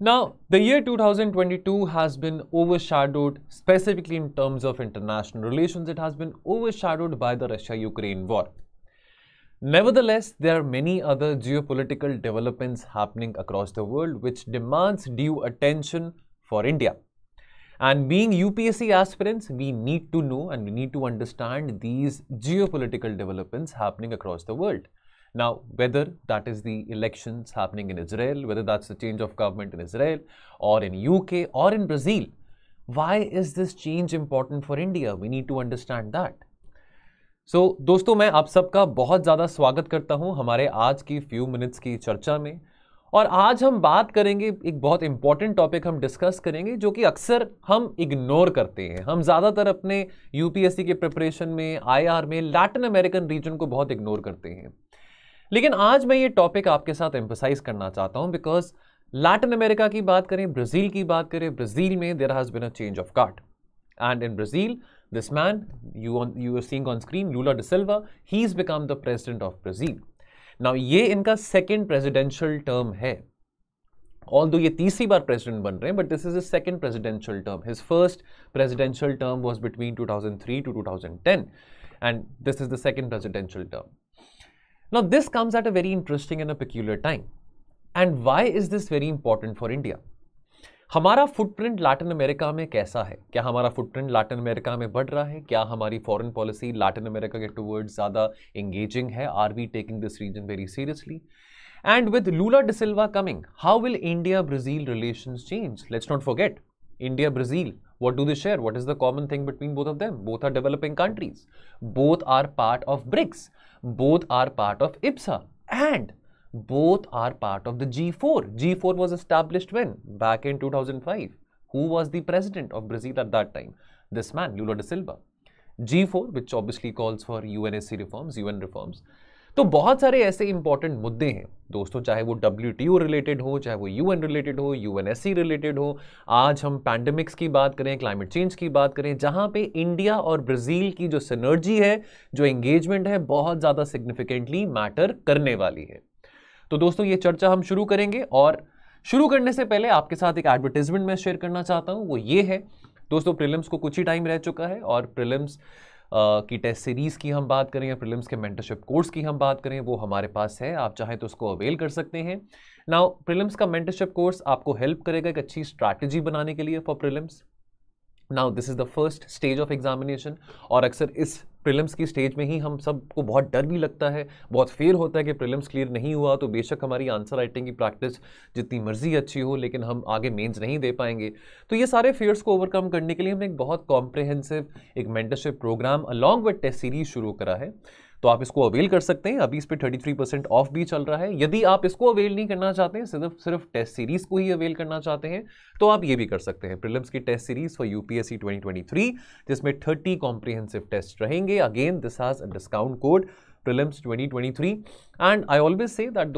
Now, the year 2022 has been overshadowed specifically in terms of international relations. It has been overshadowed by the Russia Ukraine war. Nevertheless, there are many other geopolitical developments happening across the world which demands due attention for India. And being UPSC aspirants, we need to know and we need to understand these geopolitical developments happening across the world. Now, whether that is the elections happening in Israel, whether that's the change of government in Israel or in UK or in Brazil, why is this change important for India? We need to understand that. So so, दोस्तों मैं आप सबका बहुत ज़्यादा स्वागत करता हूँ हमारे आज की फ्यू मिनट्स की चर्चा में और आज हम बात करेंगे एक बहुत इंपॉर्टेंट टॉपिक हम डिस्कस करेंगे जो कि अक्सर हम इग्नोर करते हैं हम ज़्यादातर अपने यूपीएससी के प्रिपरेशन में आईआर में लैटिन अमेरिकन रीजन को बहुत इग्नोर करते हैं लेकिन आज मैं ये टॉपिक आपके साथ एम्पोसाइज करना चाहता हूँ बिकॉज लैटिन अमेरिका की बात करें ब्राज़ील की बात करें ब्राज़ील में there has been a change of guard and in Brazil this man you you are seeing on screen Lula da Silva he is become the president of Brazil now ये इनका second presidential term है although ये तीसरी बार president बन रहे हैं but this is a second presidential term his first presidential term was between two thousand three to two thousand ten and this is the second presidential term Now, this comes at a very interesting and a peculiar time. And why is this very important for India? Hamara footprint Latin America me कैसा है क्या हमारा footprint Latin America में बढ़ रहा है क्या हमारी फॉरेन पॉलिसी लैटिन अमेरिका के टूवर्ड्स ज़्यादा एंगेजिंग है are we taking this region very seriously And with Lula da Silva coming, how will India Brazil relations change? Let's not forget India Brazil. What do they share? What is the common thing between both of them? Both are developing countries. Both are part of BRICS. Both are part of IPSA and both are part of the G4. G4 was established when? Back in 2005. Who was the president of Brazil at that time? This man, Lula da Silva. G4, which obviously calls for UNSC reforms, UN reforms, तो बहुत सारे ऐसे important मुद्दे हैं दोस्तों चाहे वो W related हो चाहे वो यूएन रिलेटेड हो यूएनएससी रिलेटेड हो आज हम पैंडमिक्स की बात करें क्लाइमेट चेंज की बात करें जहां पे इंडिया और ब्राज़ील की जो सिनर्जी है जो एंगेजमेंट है बहुत ज़्यादा सिग्निफिकेंटली मैटर करने वाली है तो दोस्तों ये चर्चा हम शुरू करेंगे और शुरू करने से पहले आपके साथ एक एडवर्टीजमेंट मैं शेयर करना चाहता हूँ वो ये है दोस्तों प्रिलिम्स को कुछ ही टाइम रह चुका है और प्रिलिम्स की टेस्ट सीरीज़ की हम बात करें या प्रिलिम्स के मेंटरशिप कोर्स की हम बात करें वो हमारे पास है आप चाहें तो उसको अवेल कर सकते हैं नाउ प्रिलिम्स का मेंटरशिप कोर्स आपको हेल्प करेगा एक अच्छी स्ट्रैटेजी बनाने के लिए for prelims now this is the first stage of examination और अक्सर इस प्रिलिम्स की स्टेज में ही हम सबको बहुत डर भी लगता है बहुत फेयर होता है कि प्रिलिम्स क्लियर नहीं हुआ तो बेशक हमारी आंसर राइटिंग की प्रैक्टिस जितनी मर्जी अच्छी हो लेकिन हम आगे मेंस नहीं दे पाएंगे तो ये सारे फेयर्स को ओवरकम करने के लिए हमने एक बहुत कॉम्प्रिहेंसिव एक mentorship programme along with test series शुरू करा है तो आप इसको अवेल कर सकते हैं अभी इस पर थर्टी थ्री परसेंट ऑफ भी चल रहा है यदि आप इसको अवेल नहीं करना चाहते हैं सिर्फ सिर्फ टेस्ट सीरीज को ही अवेल करना चाहते हैं तो आप ये भी कर सकते हैं प्रिलिम्स की test series for UPSC twenty twenty three जिसमें थर्टी कॉम्प्रीहेंसिव टेस्ट रहेंगे again this has a discount code twenty twenty three and I always say that the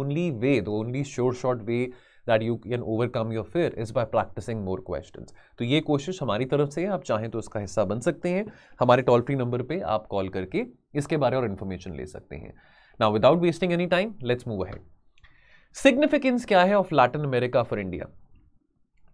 only way the only sure short way that you can overcome your fear is by practising more question तो ये कोशिश हमारी तरफ से है आप चाहें तो उसका हिस्सा बन सकते हैं हमारे टोल फ्री नंबर पर आप कॉल करके इसके बारे और इन्फॉर्मेशन ले सकते हैं now without wasting any time let's move ahead significance क्या है of Latin America for India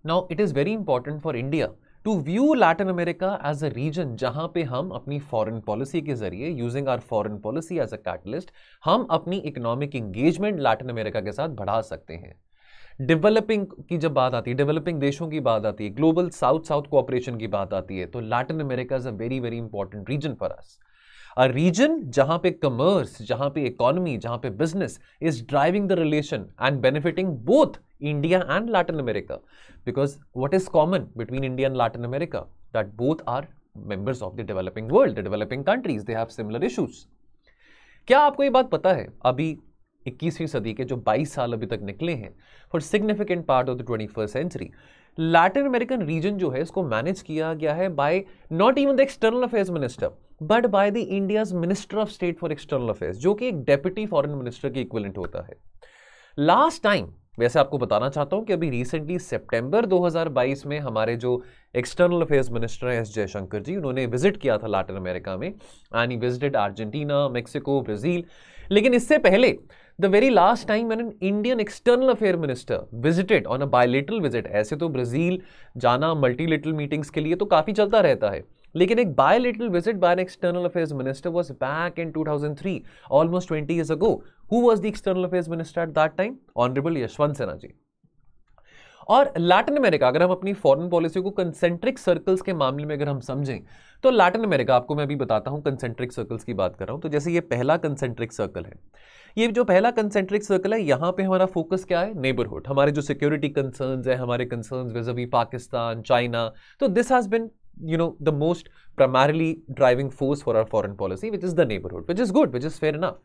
now it is very important for India to view Latin America as a region जहां पे हम अपनी फॉरेन पॉलिसी के जरिए using our foreign policy as a catalyst हम अपनी इकोनॉमिक इंगेजमेंट लैटिन अमेरिका के साथ बढ़ा सकते हैं डेवलपिंग की जब बात आती है डेवलपिंग देशों की बात आती है ग्लोबल साउथ साउथ कोऑपरेशन की बात आती है तो Latin America is a very very important region for us a region जहां पे कमर्स जहां पे इकोनॉमी जहां पे business is driving the relation and benefiting both India and Latin America because what is common between India and Latin America that both are members of the developing world developing countries they have similar issues क्या आपको ये बात पता है अभी 21वीं सदी के जो 22 साल अभी तक निकले हैं for significant part of the twenty first century Latin American region जो है इसको मैनेज किया गया है by not even the external affairs minister but by the India's minister of state for external affairs जो कि एक डेप्यूटी फॉरेन मिनिस्टर के इक्वलेंट होता है लास्ट टाइम वैसे आपको बताना चाहता हूं कि अभी रिसेंटली सितंबर 2022 में हमारे जो एक्सटर्नल अफेयर्स मिनिस्टर हैं एस जयशंकर जी उन्होंने विजिट किया था लैटिन अमेरिका में and visited Argentina Mexico Brazil लेकिन इससे पहले the very last time an Indian external affair minister visited on a bilateral visit ऐसे तो ब्राज़ील जाना मल्टीलिटल मीटिंग्स के लिए तो काफ़ी चलता रहता है लेकिन एक bilateral visit by external affairs minister was back in two thousand three almost twenty years ago who was the external affairs minister at that time honourable Yashwant Sinha ji और लैटिन अमेरिका अगर हम अपनी फॉरेन पॉलिसी को concentric circles के मामले में अगर हम समझें तो लैटिन अमेरिका आपको मैं अभी बताता हूं कंसेंट्रिक सर्कल्स की बात कर रहा हूं तो जैसे ये पहला कंसेंट्रिक सर्कल है ये जो पहला कंसेंट्रिक सर्कल है यहाँ पे हमारा फोकस क्या है नेबरहुड हमारे जो सिक्योरिटी कंसर्न है हमारे कंसर्न विजवी पाकिस्तान चाइना तो this has been you know, the most primarily driving force for our foreign policy, which is the neighborhood, which is good, which is fair enough.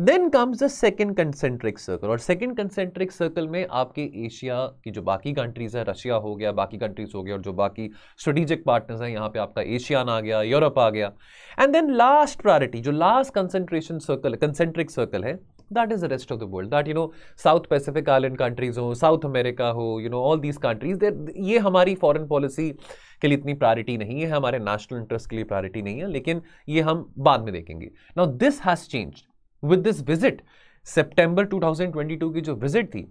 Then comes the second concentric circle और second concentric circle में आपके Asia की जो बाकी countries है Russia हो गया बाकी कंट्रीज हो गया और जो बाकी स्ट्रेटेजिक पार्टनर्स हैं यहाँ पे आपका एशियान आ गया यूरोप आ गया एंड देन लास्ट प्रायोरिटी जो last concentration circle concentric circle है that is the rest of the world that you know South Pacific island countries हो साउथ अमेरिका हो you know all these countries ये हमारी foreign policy के लिए इतनी priority नहीं है हमारे नेशनल इंटरेस्ट के लिए प्रायोरिटी नहीं है लेकिन ये हम बाद में देखेंगे now this has change with this visit सितंबर 2022 की जो विजिट थी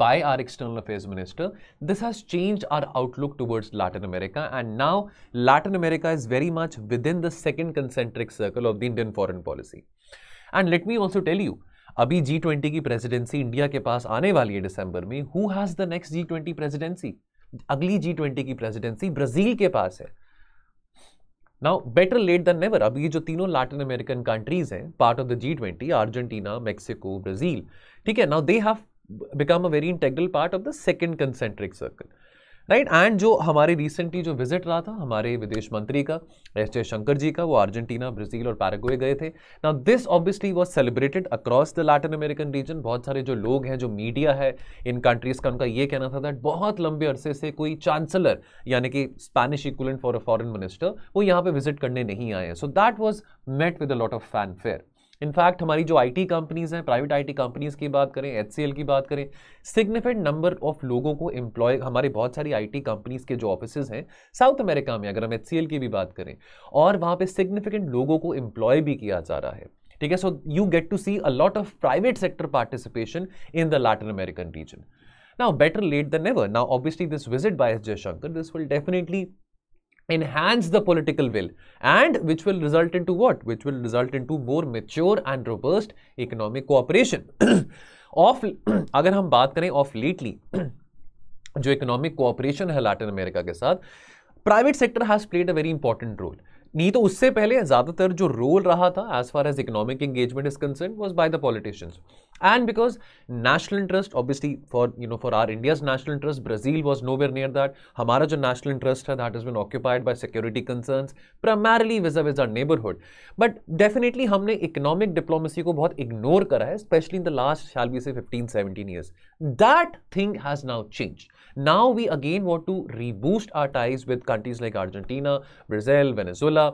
by our external affairs minister this has changed our outlook towards latin america and now latin america is very much within the second concentric circle of the indian foreign policy and let me also tell you अभी G twenty की presidency India के पास आने वाली है दिसंबर में who has the next G twenty presidency अगली जी ट्वेंटी की प्रेसिडेंसी ब्राजील के पास है now better late than never अब ये जो तीनों लैटिन अमेरिकन कंट्रीज हैं part of the G twenty Argentina Mexico Brazil ठीक है now they have become a very integral part of the second concentric circle right right? And जो हमारे recently जो विजिट रहा था हमारे विदेश मंत्री का एस जयशंकर जी का वो अर्जेंटीना ब्राज़ील और पैराग्वे गए थे now this obviously was celebrated across the Latin American region बहुत सारे जो लोग हैं जो मीडिया है इन कंट्रीज़ का उनका ये कहना था दैट बहुत लंबे अरसे से कोई चांसलर यानी कि Spanish equivalent for a foreign minister वो यहाँ पर विजिट करने नहीं आए so that was met with a lot of fanfare in fact हमारी जो आईटी कंपनीज़ हैं प्राइवेट आईटी कंपनीज़ की बात करें एच की बात करें सिग्निफिकेंट नंबर ऑफ लोगों को एम्प्लॉय हमारे बहुत सारी आईटी कंपनीज़ के जो ऑफिस हैं साउथ अमेरिका में अगर हम एच की भी बात करें और वहाँ पर सिग्निफिकेंट लोगों को एम्प्लॉय भी किया जा रहा है ठीक है so you get to see a lot of private sector participation in the Latin American region now better late than never. Now obviously this visit by Jaishankar this will definitely enhance the political will and which will result into what? Which will result into more mature and robust economic cooperation. of agar hum baat kare of lately jo economic cooperation hai latin america ke sath private sector has played a very important role नहीं तो उससे पहले ज़्यादातर जो role रहा था as far as economic engagement is concern was by the politicians and because national interest obviously for you know for our India's national interest Brazil was nowhere near that hamara jo national interest hai that has been occupied by security concerns primarily vis-a-vis our neighborhood but definitely humne economic diplomacy ko bahut ignore kara hai especially in the last shall we say 15 17 years that thing has now changed now we again want to reboost our ties with countries like Argentina Brazil Venezuela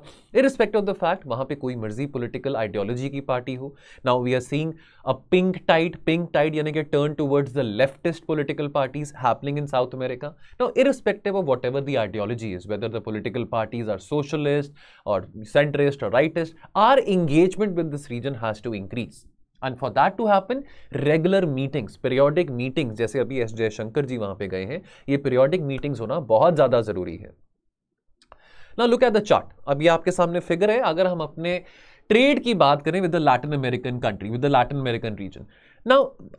irrespective of the fact wahan pe koi marzi political ideology ki party ho now we are seeing a pink tide pink tide यानी कि turn towards the leftest political parties happening in South America no irrespective of whatever the ideology is whether the political parties are socialist और centrist और rightist are engagement with this region has to increase and for that to happen regular meetings periodic meetings जैसे अभी S Jaishankar जी वहां पे गए हैं ये periodic meetings होना बहुत ज्यादा जरूरी है ना लुक एट द चार्ट अभी आपके सामने फिगर है अगर हम अपने ट्रेड की बात करें with the Latin American country with the Latin American region ना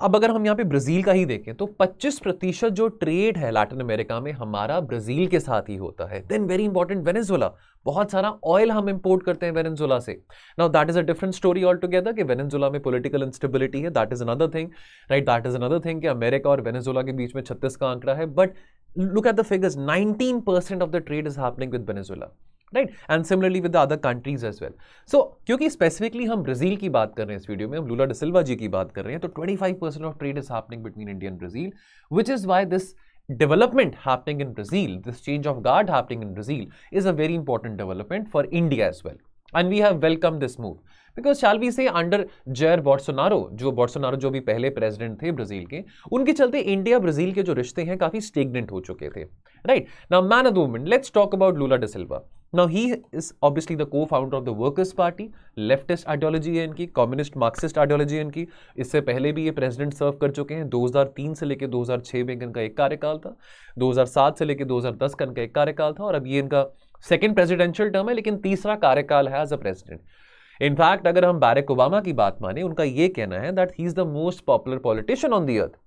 अब अगर हम यहाँ पे ब्राज़ील का ही देखें तो 25 प्रतिशत जो ट्रेड है लैटिन अमेरिका में हमारा ब्राज़ील के साथ ही होता है देन वेरी इंपॉर्टेंट वेनेजुला बहुत सारा ऑयल हम इंपोर्ट करते हैं वेनेजुला से now that is a different story altogether कि वेनेजुला में पॉलिटिकल इंस्टेबिलिटी है that is another thing right that is another thing कि अमेरिका और वेनेजुला के बीच में छत्तीस का आंकड़ा है but look at the figures nineteen percent of the trade is happening with Venezuela right and similarly with the other countries as well so क्योंकि स्पेसिफिकली हम ब्राजील की बात कर रहे हैं इस वीडियो में हम लूला डिसिल्वा जी की बात कर रहे हैं तो 25 percent of trade is happening between India and Brazil which is why this development happening in Brazil this change of guard happening in Brazil is a very important development for India as well and we have welcome this move because shall we say under Jair Bolsonaro जो Bolsonaro जो भी पहले president थे Brazil के उनके चलते India Brazil के जो रिश्ते हैं काफ़ी स्टेगनेंट हो चुके थे राइट ना man of the moment let's talk about Lula da Silva Now he is obviously the co-founder of the Workers' Party, leftist ideology है इनकी कम्युनिस्ट मार्क्सिस्ट आइडियोलॉजी है इनकी इससे पहले भी ये प्रेसिडेंट सर्व कर चुके हैं 2003 से लेकर 2006 में इनका एक कार्यकाल था 2007 से लेकर 2010 का इनका एक कार्यकाल था और अब ये इनका सेकेंड प्रेजिडेंशियल टर्म है लेकिन तीसरा कार्यकाल है एज अ प्रेजिडेंट इनफैक्ट अगर हम बैरक ओबामा की बात माने उनका ये कहना है that he is the most popular politician on the earth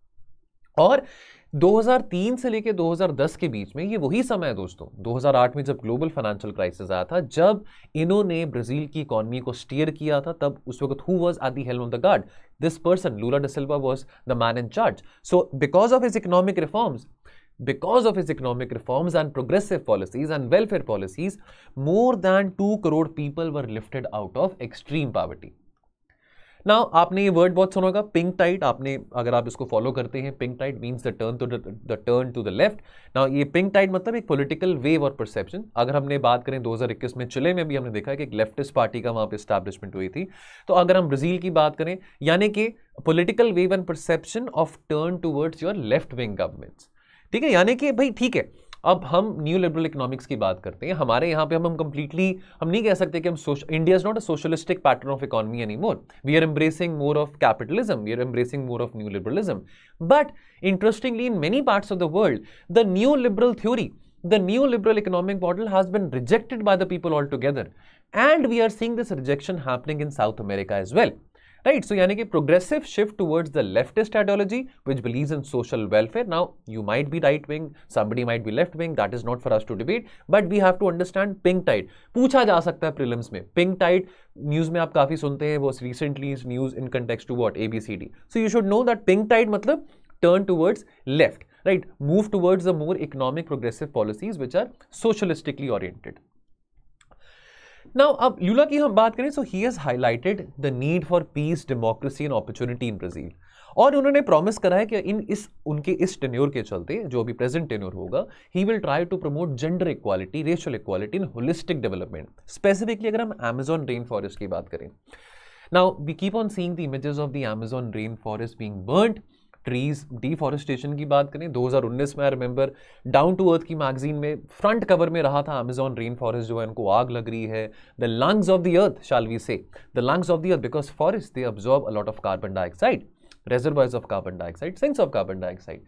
और 2003 से लेकर 2010 के बीच में ये वही समय है दोस्तों 2008 में जब ग्लोबल फाइनेंशियल क्राइसिस आया था जब इन्होंने ब्राज़ील की इकॉनमी को स्टीयर किया था तब उस वक्त who was at the helm of the guard this person Lula da Silva was the man in charge so because of his economic reforms because of his economic reforms and progressive policies and welfare policies, more than 2 crore people were lifted out of extreme poverty. ना आपने ये word बहुत सुना होगा pink tight आपने अगर आप इसको फॉलो करते हैं pink tide means the turn to the turn to the left ना ये पिंक टाइट मतलब एक पॉलिटिकल वेव और परसेप्शन अगर हमने बात करें 2021 में चिले में भी हमने देखा कि एक लेफ्टिस्ट पार्टी का वहाँ पर स्टैब्लिशमेंट हुई थी तो अगर हम ब्राज़ील की बात करें यानी कि political wave and perception of turn towards your left wing governments ठीक है यानी कि भाई ठीक है अब हम न्यू लिबरल इकोनॉमिक्स की बात करते हैं हमारे यहाँ पे हम हम कंप्लीटली हम नहीं कह सकते कि हम India is not a socialistic pattern of economy any more we are embracing more of capitalism we are embracing more of new liberalism but interestingly in many parts of the world the new liberal theory the new the economic model has been rejected by the people all altogether. And we are seeing this rejection happening in South America as well. Right so यानी कि progressive shift towards the leftest ideology which believe in social welfare now you might be right wing somebody might be left wing that is not for us to debate but we have to understand pink tide पूछा जा सकता है prelims में pink Tide news में आप काफी सुनते हैं वो recently news in context to what A B C D so you should know that pink tide मतलब turn towards left right move towards the more economic progressive policies which are socialistically oriented now अब Lula की हम बात करें so he has highlighted the need for peace democracy and opportunity in Brazil और उन्होंने promise करा है कि इन इस उनके इस टेन्योर के चलते जो अभी प्रेजेंट टेन्योर होगा he will try to promote gender equality racial equality in holistic development specifically अगर हम अमेजॉन रेन फॉरेस्ट की बात करें now we keep on seeing the images of the the rain forest being burnt. Trees deforestation की बात करें 2019 में I remember Down to Earth की मैगजीन में फ्रंट कवर में रहा था अमेजॉन रेन फॉरेस्ट जो है उनको आग लग रही है the lungs of the earth shall we say the lungs of the earth because forest they absorb a lot of carbon dioxide reservoirs of carbon dioxide sinks of carbon dioxide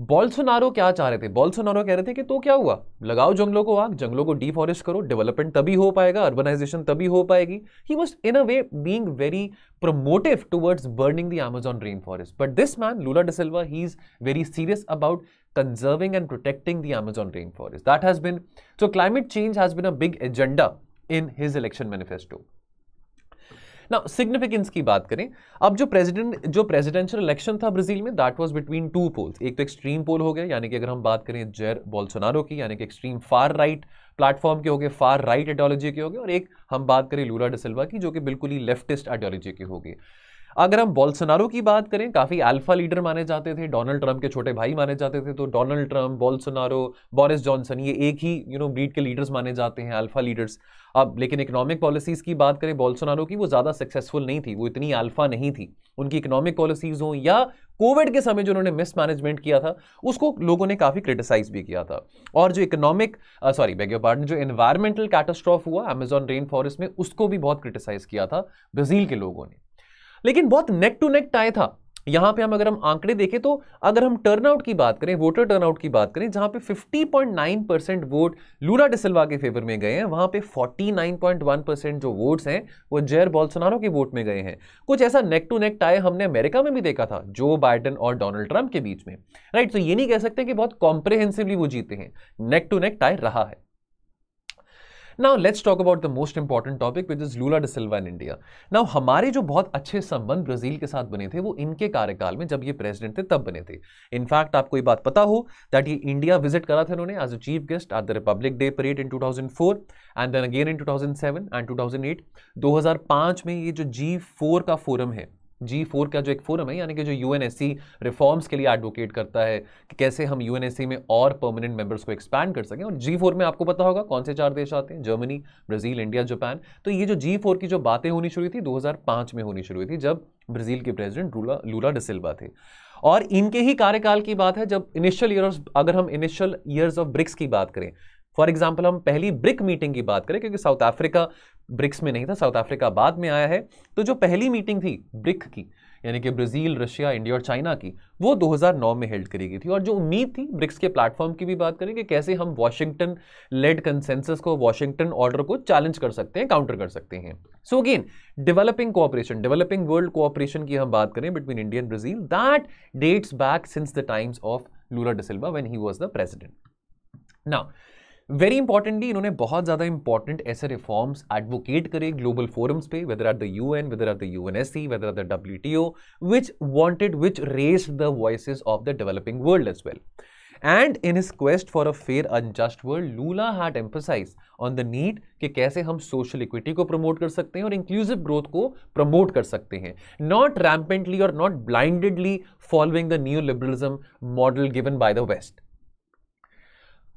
Bolsonaro क्या चाह रहे थे बॉल्सोनारो कह रहे थे कि तो क्या हुआ लगाओ जंगलों को आग जंगलों को डिफॉरेस्ट करो डेवलपमेंट तभी हो पाएगा अर्बनाइजेशन तभी हो पाएगी he was in a way being very promotive towards burning the Amazon rain forest but this man Lula da Silva he is very serious about and protecting the Amazon rain forest that has been so climate change has been a big agenda in his election manifesto ना significance की बात करें अब जो president जो presidential election था Brazil में that was between two poles एक तो एक्सट्रीम पोल हो गया यानी कि अगर हम बात करें जेर बोल्सोनारो की यानी कि एक्सट्रीम फार राइट प्लेटफॉर्म के हो गए फार राइट आइडियोलॉजी के हो गए और एक हम बात करें लूरा डिसल्वा की जो कि बिल्कुल ही लेफ्टिस्ट आइडियोलॉजी की हो अगर हम बॉल्सनारो की बात करें काफ़ी अल्फा लीडर माने जाते थे डोनाल्ड ट्रंप के छोटे भाई माने जाते थे तो Donald Trump Bolsonaro Boris Johnson ये एक ही यू नो ब्रीड के लीडर्स माने जाते हैं अल्फा लीडर्स अब लेकिन इकोनॉमिक पॉलिसीज़ की बात करें बॉल्सनारो की वो ज़्यादा सक्सेसफुल नहीं थी वो इतनी अल्फा नहीं थी उनकी इकोनॉमिक पॉलिसीज़ हों या कोविड के समय जो उन्होंने मिसमैनेजमेंट किया था उसको लोगों ने काफ़ी क्रिटिसाइज भी किया था और जो इकोनॉमिक सॉरी बैग पार्टन जो इन्वायरमेंटल कैटास्ट्रॉफ हुआ अमेजॉन रेन फॉरेस्ट में उसको भी बहुत क्रिटिसाइज किया था ब्राज़ील के लोगों ने लेकिन बहुत नेक टू नेक टाई था यहां पे हम अगर हम आंकड़े देखें तो अगर हम टर्नआउट की बात करें वोटर टर्नआउट की बात करें जहां पे 50.9 परसेंट वोट लूरा डिसल्वा के फेवर में गए हैं वहां पे 49.1 परसेंट जो वोट्स हैं वो जेयर बॉल्सोनारो के वोट में गए हैं कुछ ऐसा नेक टू नेक टाई हमने अमेरिका में भी देखा था जो बाइडन और डोनाल्ड ट्रंप के बीच में राइट तो ये नहीं कह सकते कि बहुत कॉम्प्रिहेंसिवली वो जीते हैं नेक टू नेक टाई रहा है now let's talk about the most important topic which is Lula da Silva in India now हमारे जो बहुत अच्छे संबंध ब्राजील के साथ बने थे वो इनके कार्यकाल में जब ये प्रेसिडेंट थे तब बने थे इनफैक्ट आपको ये बात पता हो दैट ये इंडिया विजिट करा था उन्होंने as a chief guest at the Republic Day parade in 2004 and then again in 2007 and 2008 2005 में ये जो जी फोर का फोरम है जी फोर का जो एक फोरम है यानी कि जो यू रिफॉर्म्स के लिए एडवोकेट करता है कि कैसे हम यू में और परमानेंट मेंबर्स को एक्सपैंड कर सकें और जी फोर में आपको पता होगा कौन से चार देश आते हैं जर्मनी ब्राज़ील इंडिया जापान तो ये जो जी फोर की जो बातें होनी शुरू थी 2005 में होनी शुरू हुई थी जब ब्राज़ील के प्रेजिडेंट रूला लूला डिसिल्वा थे और इनके ही कार्यकाल की बात है जब इनिशियल ईयर अगर हम इनिशियल ईयर्स ऑफ ब्रिक्स की बात करें फॉर एग्जाम्पल हम पहली ब्रिक मीटिंग की बात करें क्योंकि साउथ अफ्रीका ब्रिक्स में नहीं था साउथ अफ्रीका बाद में आया है तो जो पहली मीटिंग थी ब्रिक की यानी कि ब्राज़ील रशिया इंडिया और चाइना की वो 2009 में हेल्ड करी गई थी और जो उम्मीद थी ब्रिक्स के प्लेटफॉर्म की भी बात करें कि कैसे हम वॉशिंगटन लेड कंसेंसस को वॉशिंगटन ऑर्डर को चैलेंज कर सकते हैं काउंटर कर सकते हैं so again developing cooperation developing world cooperation की हम बात करें between India and Brazil that dates back since the times of Lula da Silva when he was the president now very importantly इन्होंने बहुत ज़्यादा इंपॉर्टेंट ऐसे रिफॉर्म्स एडवोकेट करे global forums पे whether are the U N whether are the U N S C whether are the W T O which wanted which raise the voice of the developing world as well and in his quest for a fair unjust world Lula had emphasise on the need कि कैसे हम social equity को promote कर सकते हैं और inclusive growth को promote कर सकते हैं नॉट रैम्पेंटली और not blindedly following the new liberalism model given by the West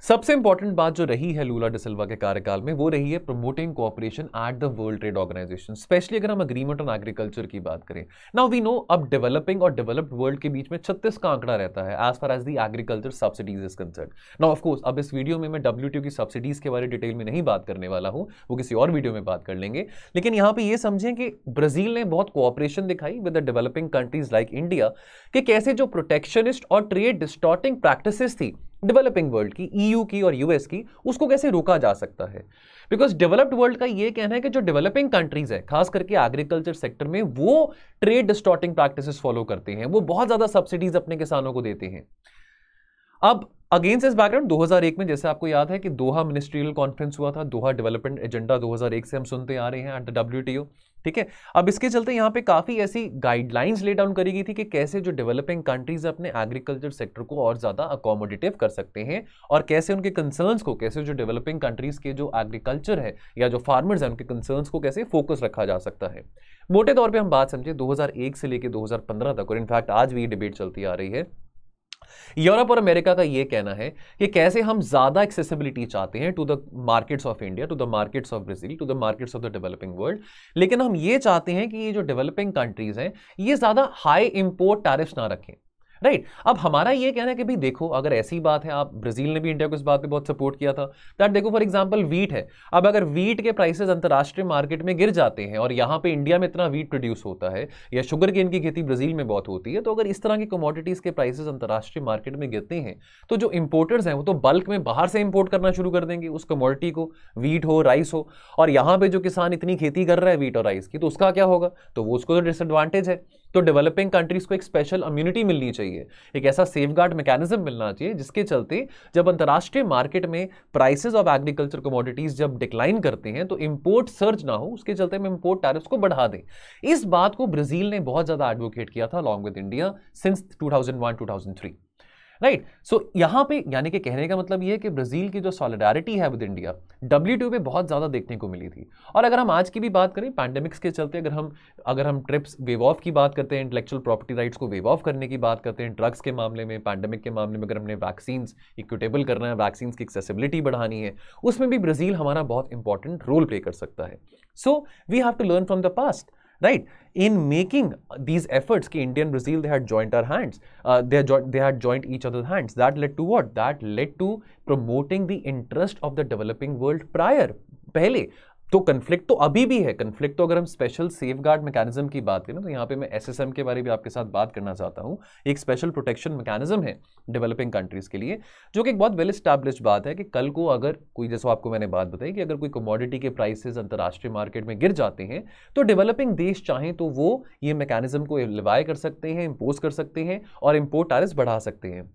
सबसे इंपॉर्टेंट बात जो रही है लूला डिसल्वा के कार्यकाल में वो रही है promoting cooperation at the world trade organisation specially अगर हम अग्रीमेंट ऑन एग्रीकल्चर की बात करें नाउ वी नो अब डेवलपिंग और डेवलप्ड वर्ल्ड के बीच में छत्तीस का आंकड़ा रहता है as far as the agriculture subsidies is concern now of course अब इस वीडियो में मैं डब्ल्यू की सब्सिडीज के बारे में डिटेल में नहीं बात करने वाला हूँ वो किसी और वीडियो में बात कर लेंगे लेकिन यहाँ पर ये समझें कि ब्राजील ने बहुत कोऑपरेशन दिखाई with the developing countries like India कि कैसे जो प्रोटेक्शनिस्ट और ट्रेड डिस्टॉर्टिंग प्रैक्टिस थी डेवलपिंग वर्ल्ड की ईयू e की और यूएस की उसको कैसे रोका जा सकता है बिकॉज डेवलप्ड वर्ल्ड का ये कहना है कि जो डेवलपिंग कंट्रीज है खास करके एग्रीकल्चर सेक्टर में वो ट्रेड डिस्टॉर्टिंग प्रैक्टिसेस फॉलो करते हैं वो बहुत ज़्यादा सब्सिडीज अपने किसानों को देते हैं अब अगेंस्ट इस बैकग्राउंड 2001 में जैसे आपको याद है कि दोहा मिनिस्ट्रियल कॉन्फ्रेंस हुआ था दोहा डेवलपमेंट एजेंडा 2001 से हम सुनते आ रहे हैं एट द डब्ल्यू ठीक है अब इसके चलते यहाँ पे काफ़ी ऐसी गाइडलाइंस ले डाउन करी गई थी कि कैसे जो डेवलपिंग कंट्रीज अपने एग्रीकल्चर सेक्टर को और ज़्यादा अकोमोडेटिव कर सकते हैं और कैसे उनके कंसर्न्स को कैसे जो डेवलपिंग कंट्रीज़ के जो एग्रीकल्चर है या जो फार्मर्स हैं उनके कंसर्न्स को कैसे फोकस रखा जा सकता है मोटे तौर पर हम बात समझें दो से लेकर दो तक और इनफैक्ट आज भी ये डिबेट चलती आ रही है यूरोप और अमेरिका का ये कहना है कि कैसे हम ज़्यादा एक्सेसिबिलिटी चाहते हैं to the markets of India to the markets of Brazil to the markets of the developing world लेकिन हम ये चाहते हैं कि ये जो डेवलपिंग कंट्रीज़ हैं ये ज़्यादा हाई इम्पोर्ट टैरिफ्स ना रखें राइट right. अब हमारा ये कहना है कि भाई देखो अगर ऐसी बात है आप ब्राजील ने भी इंडिया को इस बात पे बहुत सपोर्ट किया था दैट देखो फॉर एग्जांपल वीट है अब अगर वीट के प्राइसेस अंतर्राष्ट्रीय मार्केट में गिर जाते हैं और यहाँ पे इंडिया में इतना वीट प्रोड्यूस होता है या शुगर केन की खेती ब्राजील में बहुत होती है तो अगर इस तरह की कमोडिटीज़ के प्राइसेज अंतर्राष्ट्रीय मार्केट में गिरते हैं तो जो इंपोर्टर्स हैं वो तो बल्क में बाहर से इम्पोर्ट करना शुरू कर देंगे उस कमोडिटी को वीट हो राइस हो और यहाँ पर जो किसान इतनी खेती कर रहा है वीट और राइस की तो उसका क्या होगा तो वो उसको तो डिसएडवांटेज है तो डेवलपिंग कंट्रीज़ को एक स्पेशल इम्यूनिटी मिलनी चाहिए एक ऐसा सेफ गार्ड मैकेनिज्म मिलना चाहिए जिसके चलते जब अंतर्राष्ट्रीय मार्केट में प्राइसेज ऑफ एग्रीकल्चर कमोडिटीज़ जब डिक्लाइन करते हैं तो इम्पोर्ट सर्ज ना हो उसके चलते हम इम्पोर्ट टैरिफ्स को बढ़ा दें इस बात को ब्राज़ील ने बहुत ज़्यादा एडवोकेट किया था along with India since two thousand right right. So so, यहाँ पे यानी कि कहने का मतलब ये है कि ब्राज़ील की जो सॉलिडारिटी है विद इंडिया डब्ल्यू टू पे बहुत ज़्यादा देखने को मिली थी और अगर हम आज की भी बात करें पैंडेमिक्स के चलते अगर हम अगर हम ट्रिप्स वेव ऑफ की बात करते हैं इंटेलेक्चुअल प्रॉपर्टी राइट्स को वेव ऑफ करने की बात करते हैं ड्रग्स के मामले में पैंडेमिक के मामले में अगर हमने वैक्सीन्स इक्विटेबल करना है वैक्सीन की एक्सेसिबिलिटी बढ़ानी है उसमें भी ब्राज़ील हमारा बहुत इंपॉर्टेंट रोल प्ले कर सकता है so we have to learn from the past right? In making these efforts, ki India and Brazil, they had joined our hands. Uh, they, had they had joined each other's hands. That led to what? That led to promoting the interest of the developing world prior, pehle. तो conflict तो अभी भी है conflict तो अगर हम special safe guard mechanism की बात करें तो यहाँ पे मैं एस के बारे में आपके साथ बात करना चाहता हूँ एक स्पेशल प्रोटेक्शन मैकेनिज्म है डेवलपिंग कंट्रीज़ के लिए जो कि एक बहुत वेल स्टैब्लिश बात है कि कल को अगर कोई जैसा आपको मैंने बात बताई कि अगर कोई कमोडिटी के प्राइसेज अंतर्राष्ट्रीय मार्केट में गिर जाते हैं तो डेवलपिंग देश चाहें तो वो ये मैकेनिज्म को लिवाई कर सकते हैं इम्पोज कर सकते हैं और इम्पोर्ट टारिस बढ़ा सकते हैं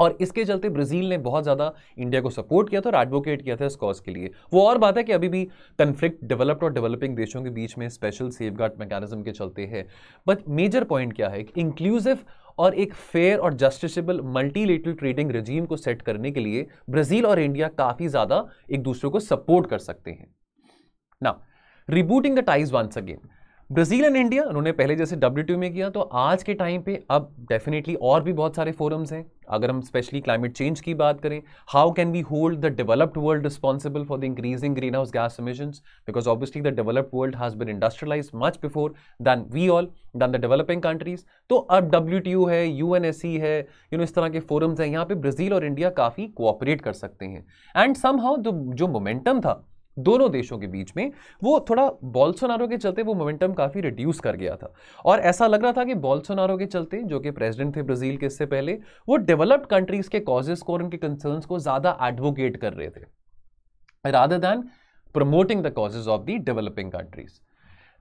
और इसके चलते ब्राज़ील ने बहुत ज़्यादा इंडिया को सपोर्ट किया था और एडवोकेट किया था इस कॉज के लिए वो और बात है कि अभी भी कन्फ्लिक्ट डेवलप्ड और डेवलपिंग देशों के बीच में स्पेशल सेफ गार्ड मैकेनिज्म के चलते हैं बट मेजर पॉइंट क्या है कि इंक्लूसिव और एक फेयर और जस्टिसेबल मल्टीलेटरल ट्रेडिंग रजीम को सेट करने के लिए ब्राज़ील और इंडिया काफ़ी ज़्यादा एक दूसरे को सपोर्ट कर सकते हैं ना rebooting the ties once again Brazil and India उन्होंने पहले जैसे डब्ल्यू में किया तो आज के टाइम पे अब डेफिनेटली और भी बहुत सारे फोरम्स हैं अगर हम स्पेशली क्लाइमेट चेंज की बात करें how can we hold the developed world responsible for the increasing greenhouse gas emissions because obviously the developed world has been industrialise much before than we all than the developing countries तो अब W है U e है you know इस तरह के forums हैं यहाँ पे ब्राज़ील और इंडिया काफ़ी कोऑपरेट कर सकते हैं एंड सम हाउ जो मोमेंटम था दोनों देशों के बीच में वो थोड़ा बॉल्सोनारो के चलते वो मोमेंटम काफ़ी रिड्यूस कर गया था और ऐसा लग रहा था कि बॉल्सोनारो के चलते जो कि प्रेसिडेंट थे ब्राज़ील के इससे पहले वो डेवलप्ड कंट्रीज़ के कॉजेज़ को और उनके कंसर्न्स को ज़्यादा एडवोकेट कर रहे थे rather than promoting the causes of the developing countries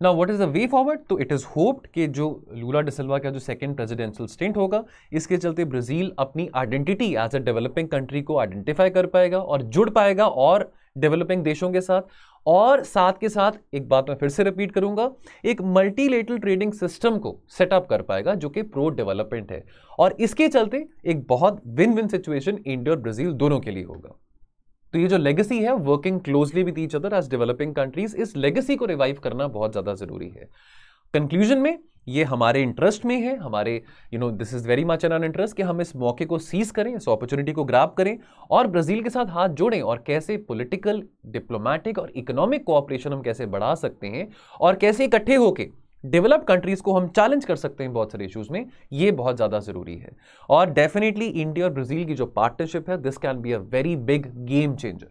ना what is the way forward तो इट इज़ होप्ड कि जो लूला डिसल्वा का जो सेकेंड प्रेजिडेंशियल स्टेंट होगा इसके चलते ब्राज़ील अपनी identity as a developing country को आइडेंटिफाई कर पाएगा और जुड़ पाएगा और डेवलपिंग देशों के साथ और साथ के साथ एक बात मैं फिर से रिपीट करूंगा एक मल्टीलेटरल ट्रेडिंग सिस्टम को सेटअप कर पाएगा जो कि प्रो डेवलपमेंट है और इसके चलते एक बहुत विन विन सिचुएशन इंडिया और ब्राजील दोनों के लिए होगा तो ये जो लेगेसी है working closely with each other as developing countries इस लेगेसी को रिवाइव करना बहुत ज़्यादा ज़रूरी है कंक्लूजन में ये हमारे इंटरेस्ट में है हमारे you know this is very much an interest कि हम इस मौके को सीज करें इस अपॉर्चुनिटी को ग्राप करें और ब्राज़ील के साथ हाथ जोड़ें और कैसे पॉलिटिकल डिप्लोमेटिक और इकोनॉमिक कोऑपरेशन हम कैसे बढ़ा सकते हैं और कैसे इकट्ठे होकर डेवलप कंट्रीज़ को हम चैलेंज कर सकते हैं बहुत सारे इशूज में ये बहुत ज़्यादा ज़रूरी है और डेफिनेटली इंडिया और ब्राज़ील की जो पार्टनरशिप है this can be a very big game changer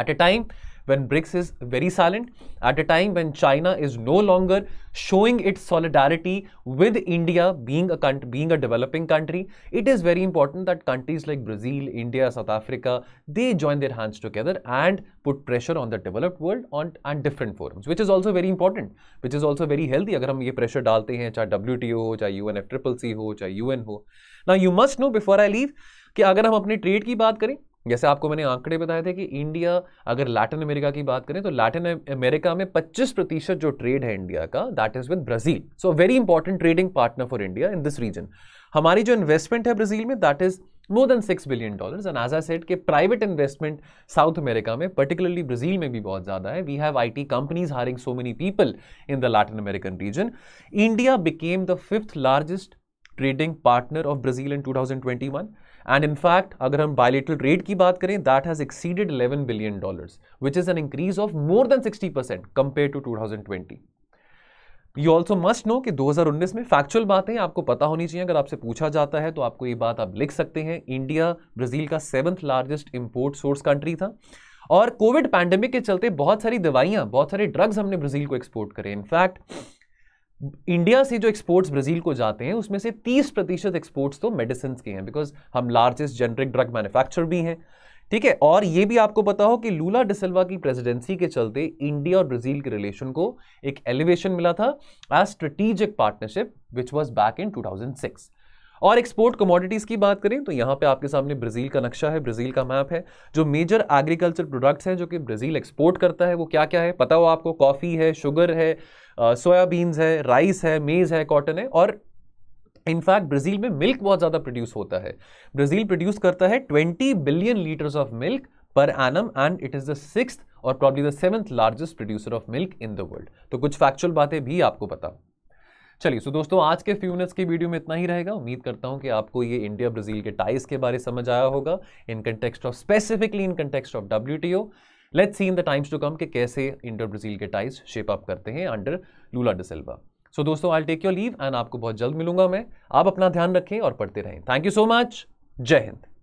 at a time when BRICS is very silent, at a time when China is no longer showing its solidarity with India being a country, being a developing country, it is very important that countries like Brazil, India, South Africa, they join their hands together and put pressure on the developed world on and different forums, which is also very important, which is also very healthy. If we pressure डालते हैं WTO or UNFCCC or UN Now you must know before I leave कि अगर हम अपने trade की बात करें जैसे आपको मैंने आंकड़े बताए थे कि इंडिया अगर लैटिन अमेरिका की बात करें तो लैटिन अमेरिका में 25 प्रतिशत जो ट्रेड है इंडिया का that is with Brazil so very important trading partner for India in this region हमारी जो इन्वेस्टमेंट है ब्राज़ील में that is more than six billion dollar and as a set के प्राइवेट इन्वेस्टमेंट साउथ अमेरिका में particularly Brazil में भी बहुत ज़्यादा है we have I T companies hiring so many people in the Latin American region India became the fifth largest trading partner of Brazil in two thousand twenty one and in fact अगर हम bilateral trade की बात करें that has exceeded 11 billion dollars which is an increase of more than 60 percent compare to 2020 you also must know कि 2019 में factual बातें आपको पता होनी चाहिए अगर आपसे पूछा जाता है तो आपको ये बात आप लिख सकते हैं इंडिया ब्राज़ील का seventh largest import source country था और कोविड पैंडेमिक के चलते बहुत सारी दवाइयाँ बहुत सारे ड्रग्स हमने ब्राज़ील को एक्सपोर्ट करे इनफैक्ट इंडिया से जो एक्सपोर्ट्स ब्राज़ील को जाते हैं उसमें से 30 प्रतिशत एक्सपोर्ट्स तो मेडिसिन के हैं बिकॉज हम लार्जेस्ट जेनरिक ड्रग मैन्युफैक्चर भी हैं ठीक है और ये भी आपको पता हो कि लूला डिसल्वा की प्रेसिडेंसी के चलते इंडिया और ब्राज़ील के रिलेशन को एक एलिवेशन मिला था as strategic partnership which was back in two और एक्सपोर्ट कमोडिटीज की बात करें तो यहाँ पे आपके सामने ब्राजील का नक्शा है ब्राजील का मैप है जो मेजर एग्रीकल्चर प्रोडक्ट्स हैं जो कि ब्राजील एक्सपोर्ट करता है वो क्या क्या है पता हो आपको कॉफ़ी है शुगर है सोयाबीन्स है राइस है मेज़ है कॉटन है और इनफैक्ट ब्राज़ील में मिल्क बहुत ज़्यादा प्रोड्यूस होता है ब्राज़ील प्रोड्यूस करता है twenty billion litres of milk per annum and it is the six और probably the seventh largest producer of milk in the world तो कुछ फैक्चुअल बातें भी आपको पता चलिए सो दोस्तों आज के फ्यू मिनट्स की वीडियो में इतना ही रहेगा उम्मीद करता हूँ कि आपको ये इंडिया ब्राजील के टाइज के बारे समझ आया होगा in context of specifically in context of W let's see in the times to come कि कैसे इंडिया ब्राजील के टाइस शेप अप करते हैं अंडर लूला डिसल्वा सो दोस्तों I take your leave and आपको बहुत जल्द मिलूंगा मैं आप अपना ध्यान रखें और पढ़ते रहें थैंक यू सो मच जय हिंद